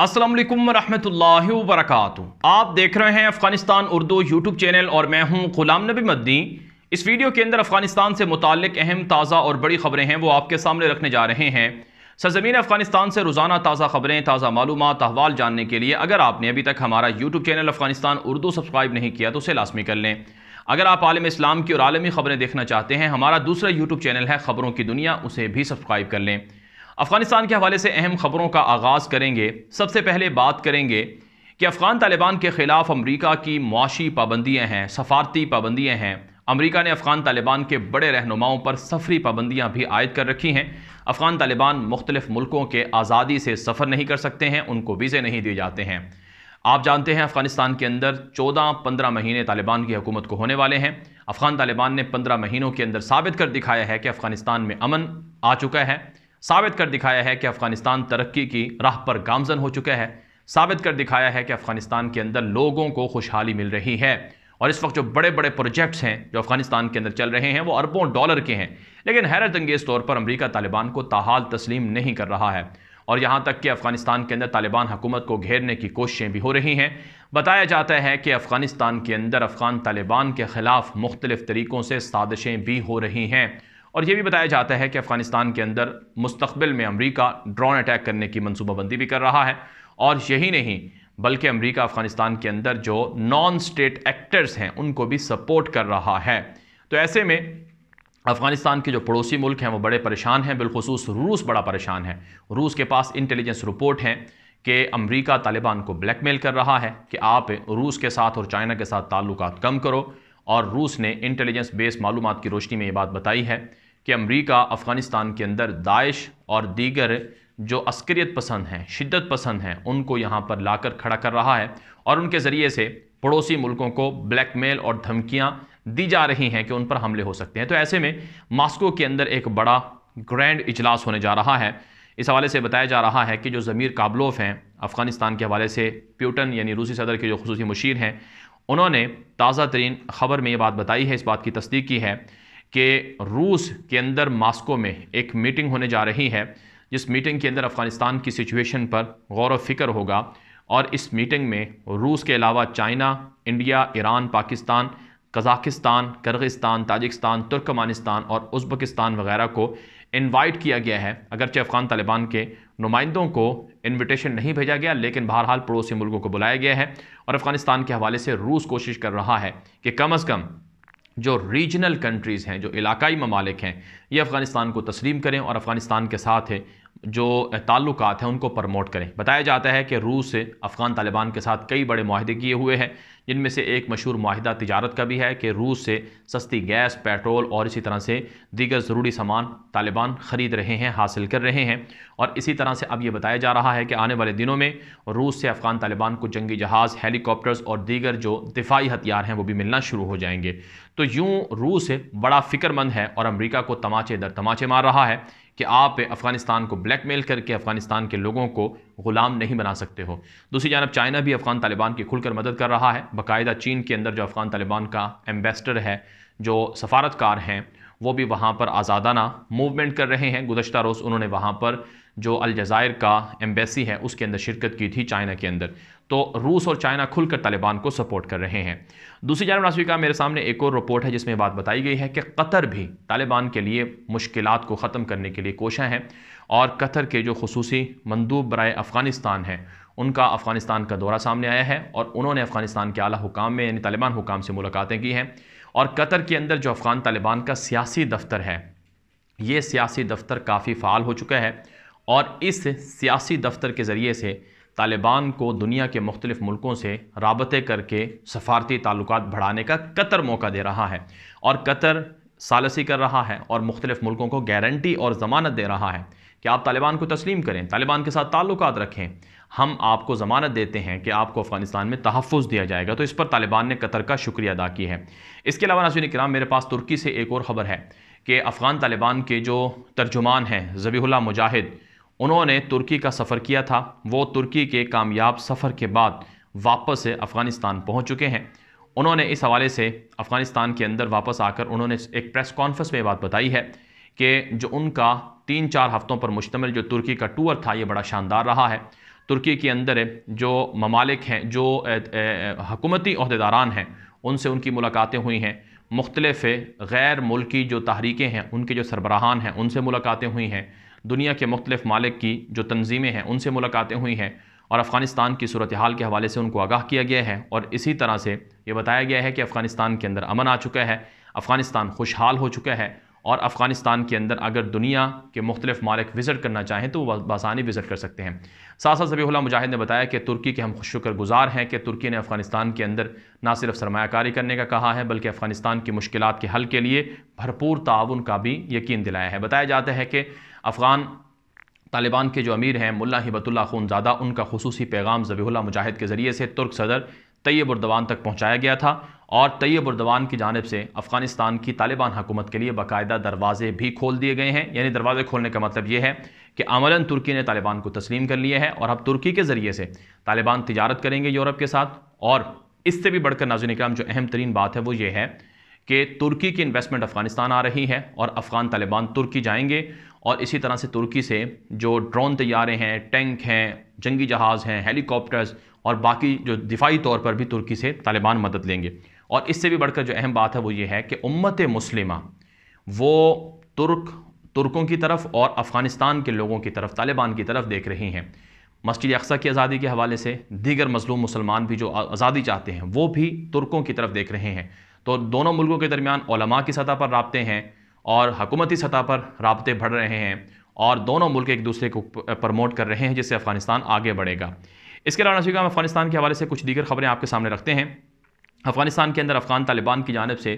असलम वरहमल वरक आप देख रहे हैं अफ़गानिस्तान उर्दू यूट्यूब चैनल और मैं हूं गुलाम नबी मद्दी इस वीडियो के अंदर अफ़गानिस्तान से मुतक अहम ताज़ा और बड़ी खबरें हैं वो आपके सामने रखने जा रहे हैं सरजमीन अफ़गानिस्तान से रोज़ाना ताज़ा खबरें ताज़ा मालूम अहवाल जानने के लिए अगर आपने अभी तक हमारा YouTube channel Afghanistan Urdu subscribe नहीं किया तो उसे लाजमी कर लें अगर आप आलम इस्लाम की और आलमी ख़बरें देखना चाहते हैं हमारा दूसरा यूट्यूब चैनल है ख़बरों की दुनिया उसे भी सब्सक्राइब कर लें अफगानिस्तान के हवाले से अहम खबरों का आगाज़ करेंगे सबसे पहले बात करेंगे कि अफ़गान तालिबान के ख़िलाफ़ अमरीका की मुआशी पाबंदियाँ हैं सफारती पाबंदियाँ हैं अमरीका ने अफ़गान तालिबान के बड़े रहनुमाओं पर सफरी पाबंदियाँ भी आयद कर रखी हैं अफ़गान तालिबान मुख्तलिफ़ मुल्कों के आज़ादी से सफ़र नहीं कर सकते हैं उनको वीज़े नहीं दिए जाते हैं आप जानते हैं अफ़गानिस्तान के अंदर 14-15 महीने तालिबान की हुकूमत को होने वाले हैं अफ़गान तालिबान ने 15 महीनों के अंदर साबित कर दिखाया है कि अफ़गानिस्तान में अमन आ चुका है साबित कर दिखाया है कि अफगानिस्तान तरक्की की राह पर गामजन हो चुका है साबित कर दिखाया है कि अफगानिस्तान के अंदर लोगों को खुशहाली मिल रही है और इस वक्त जो बड़े बड़े प्रोजेक्ट्स हैं जो अफगानिस्तान के अंदर चल रहे हैं वो अरबों डॉलर के हैं लेकिन हैरत अंगेज़ तौर पर अमरीका तालिबान को ताहाल तस्लीम नहीं कर रहा है और यहाँ तक कि अफगानिस्तान के अंदर तालिबान हुकूमत को घेरने की कोशिशें भी हो रही हैं बताया जाता है कि अफगानिस्तान के अंदर अफगान तालिबान के ख़िलाफ़ मुख्तलिफ़ तरीक़ों से साजिशें भी हो रही हैं और ये भी बताया जाता है कि अफ़गानिस्तान के अंदर मुस्तबिल में अमरीका ड्रोन अटैक करने की मनसूबाबंदी भी कर रहा है और यही नहीं बल्कि अमरीका अफ़गानिस्तान के अंदर जो नॉन स्टेट एक्टर्स हैं उनको भी सपोर्ट कर रहा है तो ऐसे में अफ़गानिस्तान के जो पड़ोसी मुल्क हैं वो बड़े परेशान हैं बिलखसूस रूस बड़ा परेशान है रूस के पास इंटेलिजेंस रिपोर्ट हैं कि अमरीका तालिबान को ब्लैकमेल कर रहा है कि आप रूस के साथ और चाइना के साथ ताल्लुक कम करो और रूस ने इंटेलिजेंस बेस मालूम की रोशनी में ये बात बताई है कि अमरीका अफ़गानिस्तान के अंदर दाइश और दीगर जो अस्करियत पसंद हैं शिद्दत पसंद हैं उनको यहाँ पर लाकर खड़ा कर रहा है और उनके ज़रिए से पड़ोसी मुल्कों को ब्लैकमेल और धमकियाँ दी जा रही हैं कि उन पर हमले हो सकते हैं तो ऐसे में मास्को के अंदर एक बड़ा ग्रैंड इजलास होने जा रहा है इस हवाले से बताया जा रहा है कि जो ज़मीर काबलोफ हैं अफ़गानिस्तान के हवाले से प्यूटन यानी रूसी सदर के जो खसूस मशीर हैं उन्होंने ताज़ा तरीन ख़बर में ये बात बताई है इस बात की तस्दीक की है कि रूस के अंदर मास्को में एक मीटिंग होने जा रही है जिस मीटिंग के अंदर अफ़गानिस्तान की सिचुएशन पर गौर व फिक्र होगा और इस मीटिंग में रूस के अलावा China India Iran Pakistan Kazakhstan Kyrgyzstan Tajikistan Turkmenistan और उज़्बकिस्तान वगैरह को इनवाइट किया गया है अगरचे अफ़गान तालिबान के नुमाइंदों को इनविटेशन नहीं भेजा गया लेकिन बहरहाल पड़ोसी मुल्कों को बुलाया गया है और अफ़गानिस्तान के हवाले से रूस कोशिश कर रहा है कि कम अज़ कम जो रीजनल कंट्रीज़ हैं जो इलाकाई ममालिक हैं ये अफ़गानिस्तान को तस्लीम करें और अफ़गानिस्तान के साथ जो ताल्लुक हैं उनको प्रमोट करें बताया जाता है कि रूस से अफ़गान तालिबान के साथ कई बड़े माहदे किए हुए हैं जिनमें से एक मशहूर माहिदा तजारत का भी है कि रूस से सस्ती गैस पेट्रोल और इसी तरह से दीगर ज़रूरी सामान तालिबान ख़रीद रहे हैं हासिल कर रहे हैं और इसी तरह से अब ये बताया जा रहा है कि आने वाले दिनों में रूस से अफ़गान तालिबान को जंगी जहाज़ हेलीकॉप्टर्स और दीगर जो दिफाई हथियार हैं वो भी मिलना शुरू हो जाएंगे तो यूँ रूस बड़ा फ़िक्रमंद है और अमरीका को तमाचे दर तमाचे मार रहा है कि आप अफ़गानिस्तान को ब्लैक मेल करके अफ़गानिस्तान के लोगों को ग़ुलाम नहीं बना सकते हो दूसरी जानब चाइना भी अफ़गान तालिबान की खुलकर मदद कर रहा है बाकायदा चीन के अंदर जो अफ़गान तालिबान का एम्बेसडर है जो सफारतकार हैं वो भी वहाँ पर आज़ादाना मूवमेंट कर रहे हैं गुजशत रोज़ उन्होंने वहाँ पर जो अलजायर का एम्बेसी है उसके अंदर शिरकत की थी चाइना के अंदर तो रूस और चाइना खुलकर तालिबान को सपोर्ट कर रहे हैं दूसरी जानब नाजवी का मेरे सामने एक और रिपोर्ट है जिसमें बात बताई गई है कि कतर भी तालिबान के लिए मुश्किल को ख़त्म करने के लिए कोशा है और कतर के जो खसूसी मंदूब बरए अफ़गानिस्तान हैं उनका अफ़गानिस्तान का दौरा सामने आया है और उन्होंने अफ़गानिस्तान के अली हुकाम में यानी तालिबान हुकाम से मुलाकातें की हैं और कतर के अंदर जो अफ़गान तालिबान का सियासी दफ्तर है ये सियासी दफ्तर काफ़ी फ़ाल हो चुका है और इस सियासी दफ्तर के ज़रिए से तालिबान को दुनिया के मुख्तलिफ मुल्कों से रबते करके सफारती ताल्लुक बढ़ाने का कतर मौका दे रहा है और कतर सालसी कर रहा है और मुख्तलिफ मुल्कों को गारंटी और ज़मानत दे रहा है कि आप तालिबान को तस्लीम करें तालिबान के साथ ताल्लुक रखें हम आपको ज़मानत देते हैं कि आपको अफ़गानिस्तान में तहफ़ दिया जाएगा तो इस पर तालिबान ने कतर का शुक्रिया अदा किया है इसके अलावा नाजिन कराम मेरे पास तुर्की से एक और ख़बर है कि अफ़गान तालिबान के जो तर्जुमान हैं ज़बीहुल्ला मुजाहिद उन्होंने तुर्की का सफ़र किया था वो तुर्की के कामयाब सफ़र के बाद वापस से अफ़गानिस्तान पहुंच चुके हैं उन्होंने इस हवाले से अफ़गानिस्तान के अंदर वापस आकर उन्होंने एक प्रेस कॉन्फ्रेंस में बात बताई है कि जो उनका तीन चार हफ्तों पर मुश्तमिल जो तुर्की का टूर था ये बड़ा शानदार रहा है तुर्की के अंदर जो ममालिक हैं जो हकूमती अहदेदारान हैं उनसे उनकी मुलाकातें हुई हैं मुख्तलफ़ गैर मुल्की जो तहरीकें हैं उनके जो सरबराहान हैं उनसे मुलाकातें हुई हैं दुनिया के मुख्तलिफ मालिक की जो तनजीमें हैं उनसे मुलाकातें हुई हैं और अफ़गानिस्तान की सूरत हाल के हवाले से उनको आगाह किया गया है और इसी तरह से ये बताया गया है कि अफ़गानिस्तान के अंदर अमन आ चुका है अफ़गानिस्तान खुशहाल हो चुका है और अफ़गानिस्तान के अंदर अगर दुनिया के मुख्तलिफ मालिक विज़िट करना चाहें तो वो बासानी विज़िट कर सकते हैं साथ साथ जबीला मुजाहिद ने बताया कि तुर्की के हम शुक्र गुज़ार हैं कि तुर्की ने अफ़गानिस्तान के अंदर ना सिर्फ सरमाकारी करने का कहा है बल्कि अफ़गानिस्तान की मुश्किल के हल के लिए भरपूर ताउन का भी यकीन दिलाया है बताया जाता है कि अफ़गान तालिबान के जो अमीर हैं मुला हिबतुल्ला खूनजादा उनका खसूसी पैगाम जबी मुजाहिद के ज़रिए से तुर्क सदर तैयब उर्दवान तक पहुँचाया गया था और तैयब उर्दवान की जानब से अफ़गानिस्तान की तालिबान हकूमत के लिए बाकायदा दरवाजे भी खोल दिए गए हैं यानी दरवाजे खोलने का मतलब ये है कि अमला तुर्की ने तालिबान को तस्लीम कर लिया है और अब तुर्की के ज़रिए से तालिबान तजारत करेंगे यूरोप के साथ और इससे भी बढ़कर नाजुन इक्राम जो अहम तरीन बात है वो ये है कि तुर्की की इन्वेस्टमेंट अफ़गानिस्तान आ रही है और अफ़गान तालिबान तुर्की जाएंगे और इसी तरह से तुर्की से जो ड्रोन तैयारे हैं टैंक हैं जंगी जहाज़ हैं हेलीकॉप्टर्स और बाकी जो दिफाई तौर पर भी तुर्की से तालिबान मदद लेंगे और इससे भी बढ़कर जो अहम बात है वो ये है कि उम्मत मुस्लिमा वो तुर्क तुर्कों की तरफ और अफ़गानिस्तान के लोगों की तरफ तालिबान की तरफ देख रही हैं मस्जिद अक्सा की आज़ादी के हवाले से दीगर मजलूम मुसलमान भी जो आज़ादी चाहते हैं वो भी तुर्कों की तरफ देख रहे हैं तो दोनों मुल्कों के दरमियान की सतह पर रबते हैं और हकूमती सतह पर रबते बढ़ रहे हैं और दोनों मुल्क एक दूसरे को प्रमोट कर रहे हैं जिससे अफ़गानिस्तान आगे बढ़ेगा इसके अलावा नसीब अफ़गानिस्तान के हवाले से कुछ दीगर खबरें आपके सामने रखते हैं अफगानिस्तान के अंदर अफगान तालिबान की जानब से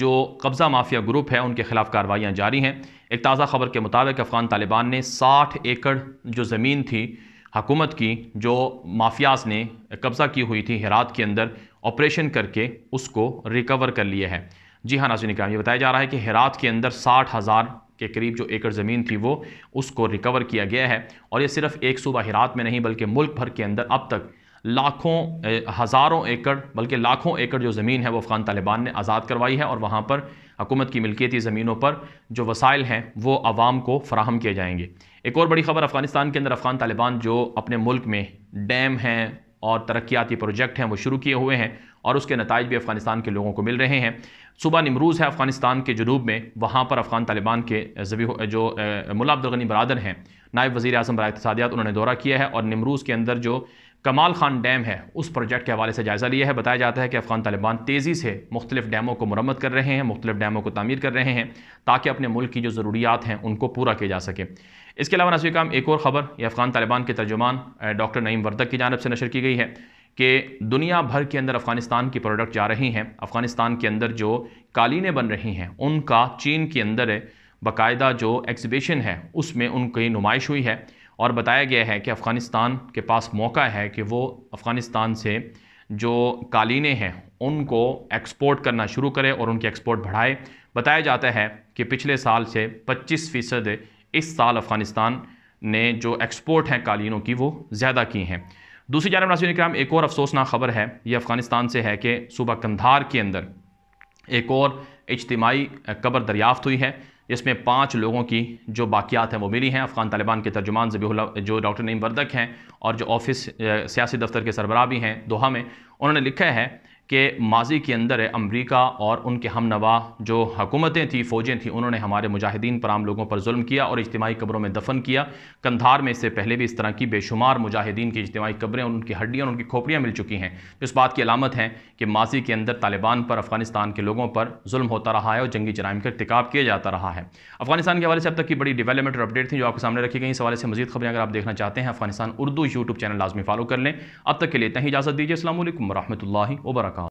जो कब्ज़ा माफिया ग्रुप है उनके खिलाफ कार्रवाइयाँ जारी हैं एक ताज़ा खबर के मुताबिक अफगान तालिबान ने साठ एकड़ जो ज़मीन थी हकूमत की जो माफियाज ने कब्ज़ा की हुई थी हेरात के अंदर ऑपरेशन करके उसको रिकवर कर लिया है जी हाँ नाजी निकाम ये बताया जा रहा है कि हेरात के अंदर साठ हज़ार के करीब जो एकड़ ज़मीन थी वो उसको रिकवर किया गया है और ये सिर्फ एक सूबा हेरात में नहीं बल्कि मुल्क भर के अंदर अब तक लाखों हज़ारों एकड़ बल्कि लाखों एकड़ जो ज़मीन है वो अफ़गान तालिबान ने आज़ाद करवाई है और वहाँ पर हुकूमत की मिलकियती ज़मीनों पर जो वसाइल हैं वो आवाम को फ्राहम किए जाएंगे एक और बड़ी खबर अफ़गानिस्तान के अंदर अफ़गान तालिबान जो अपने मुल्क में डैम हैं और तरक्याती प्रोजेक्ट हैं वो शुरू किए हुए हैं और उसके नतज भी अफ़गानिस्तान के लोगों को मिल रहे हैं सुबह नमरूज़ है अफ़गानिस्तान के जनूब में वहाँ पर अफ़गान तालिबान के जबी जो मुला बरदर हैं नायब वज़ी अजम बरतियात उन्होंने दौरा किया है और नमरूज़ के अंदर जो कमाल खान डैम है उस प्रोजेक्ट के हवाले से जायज़ा लिया है बताया जाता है कि अफ़गान तालिबान तेज़ी से मुख्तलिफ डैमों को मरम्मत कर रहे हैं मुख्तलिफ डैमों को तमीर कर रहे हैं ताकि अपने मुल्क की जो ज़रूरियात हैं उनको पूरा किया जा सके इसके अलावा नसवी काम एक और ख़बर यह अफ़गान तालिबान के तर्जुमान डॉक्टर नईम वर्दक की जानब से नशर की गई है कि दुनिया भर के अंदर अफ़गानिस्तान की प्रोडक्ट जा रही हैं अफ़गानिस्तान के अंदर जो कालीनें बन रही हैं उनका चीन के अंदर बाकायदा जो एग्ज़िबिशन है उसमें उनकी नुमाइश हुई है और बताया गया है कि अफ़गानिस्तान के पास मौका है कि वो अफ़गानिस्तान से जो कालीने हैं उनको एक्सपोर्ट करना शुरू करे और उनकी एक्सपोर्ट बढ़ाए बताया जाता है कि पिछले साल से 25 फ़ीसद इस साल अफ़गानिस्तान ने जो एक्सपोर्ट हैं कालीनों की वो ज़्यादा की हैं दूसरी जानब नाजीन कराम एक और अफसोसनाक खबर है ये अफ़गानिस्तान से है कि सूबा कंधार के अंदर एक और इज्तमाही कबर दरियाफ्त हुई है इसमें पाँच लोगों की जो बाकियात हैं वो मिली हैं अफ़गान तालिबान के तर्जुमान जबी जो डॉक्टर नईम वर्दक हैं और जो ऑफिस सियासी दफ्तर के सरबरा भी हैं दोहा में उन्होंने लिखा है कि माजी के अंदर अमरीका और उनके हम नवा जो हकूमतें थी फ़ौजें थीं उन्होंने हमारे मुजाहिदीन पर आम लोगों पर जुल्म किया और इज्तमी कब्रों में दफन किया कंधार में इससे पहले भी इस तरह की बेशुमार मुजाहिदीन की इज्तमाही कब्रें उनकी हड्डियाँ और उनकी खोपड़ियाँ मिल चुकी हैं तो इस बात की अलामत है कि माजी के अंदर तालिबान पर अफगानिस्तान के लोगों पर जुल्म होता रहा है और जंगी जराइम का इरतकब किया जाता रहा है अफगानिस्तान के हवाले से अब तक की बड़ी डिवेलपमेंट और अपडेट थी जो आपके सामने रखी गई इस हवाले से मजीद खबरें अगर आप देखना चाहते हैं अफगानिस्तान उर्दू यूट्यूब चैनल लाजमी फॉलो कर लें अब तक के लेते ही इजाज़त दीजिए असल वरहमल वर्क